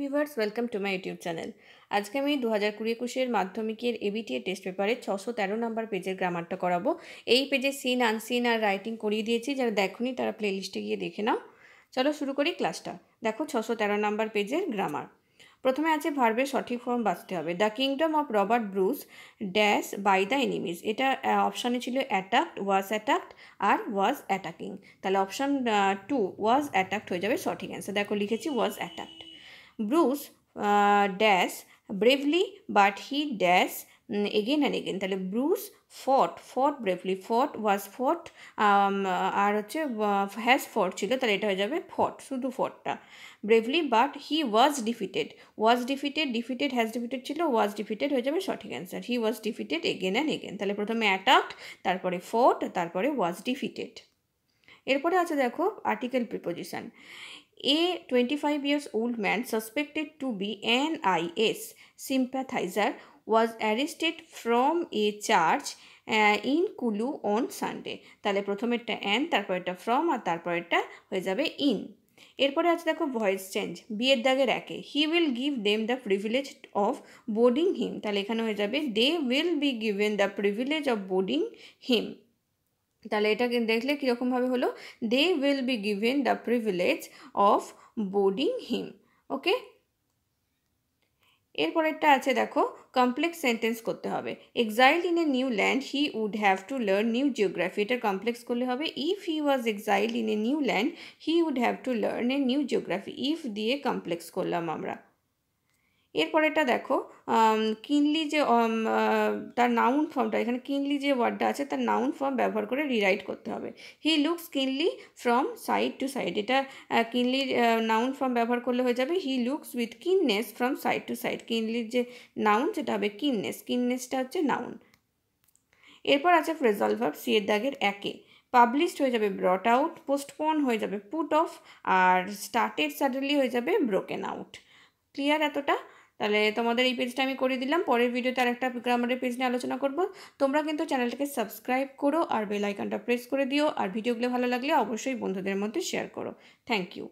viewers welcome to my YouTube channel আজকে আমি দু হাজার কুড়ি একুশের মাধ্যমিকের এবিটিএ টেস্ট পেপারে ছশো তেরো নাম্বার পেজের গ্রামারটা করাবো এই পেজে সিন আনসিন আর রাইটিং করিয়ে দিয়েছি যারা দেখনি তারা প্লেলিস্টে গিয়ে দেখে নাও চলো শুরু করি ক্লাসটা দেখো ছশো তেরো নাম্বার পেজের গ্রামার প্রথমে আছে ভার্বের সঠিক ফর্ম বাঁচতে হবে the kingdom of Robert Bruce dash by the enemies এটা অপশানে ছিল অ্যাট্যাক্ট ওয়াজ অ্যাট্যাক্ট আর ওয়াজ অ্যাটাকিং তাহলে অপশান টু ওয়াজ অ্যাট্যাক্ট হয়ে যাবে সঠিক অ্যান্সার দেখো লিখেছি was attacked Bruce dash bravely but he dash again and again তাহলে ব্রুস ফট ফট ব্রেভলি ফট ওয়াজ ফট আর হচ্ছে হ্যাজ uh, ফট ছিল তাহলে এটা হয়ে যাবে ফট শুধু ফটটা bravely but he was defeated was defeated defeated has defeated ছিল ওয়াজ ডিফিটেড হয়ে যাবে সঠিক answer he was defeated again and again তাহলে প্রথমে অ্যাটাক তারপরে ফট তারপরে ওয়াজ ডিফিটেড এরপরে আছে দেখো article preposition A 25 years old man suspected to be NIS sympathizer was arrested from a church in Kullu on Sunday তাহলে প্রথমেরটা অ্যান তারপর একটা ফ্রম আর তারপর একটা হয়ে যাবে ইন এরপরে আছে দেখো ভয়েস চেঞ্জ বিয়ের দাগের একে he will give them the privilege of boarding him তাহলে এখানে হয়ে যাবে they will be given the privilege of boarding him তাহলে এটা দেখলে কীরকমভাবে হলো they will be given the privilege of boarding him okay এরপরেরটা আছে দেখো কমপ্লেক্স সেন্টেন্স করতে হবে exiled in a new land he would have to learn new geography এটার কমপ্লেক্স করলে হবে if he was exiled in a new land he would have to learn a new geography if দিয়ে complex করলাম আমরা এরপরেটা দেখো কিনলি যে তার নাউন ফর্মটা এখানে কিনলি যে ওয়ার্ডটা আছে তার নাউন ফর্ম ব্যবহার করে রিরাইট করতে হবে he looks keenly from side to side এটা কিনলি নাউন ফর্ম ব্যবহার করলে হয়ে যাবে he looks with keenness from side to side কিনলির যে নাউন সেটা হবে কিননেস কিননেসটা হচ্ছে নাউন এরপর আছে ফ্রেজাল ভার্ব সি এর দাগের একে পাবলিশড হয়ে যাবে ব্রট আউট পোস্টপোন হয়ে যাবে পুট অফ আর স্টার্টেড স্যাডেনলি হয়ে যাবে ব্রোকেন আউট ক্লিয়ার এতটা তাহলে তোমাদের এই পেজটা আমি করে দিলাম পরের ভিডিওতে আর একটা গ্রামারের পেজ নিয়ে আলোচনা করব তোমরা কিন্তু চ্যানেলটাকে সাবস্ক্রাইব করো আর বেল আইকনটা প্রেস করে দিও আর ভিডিওগুলো ভালো লাগলে অবশ্যই বন্ধুদের মধ্যে শেয়ার করো থ্যাংক ইউ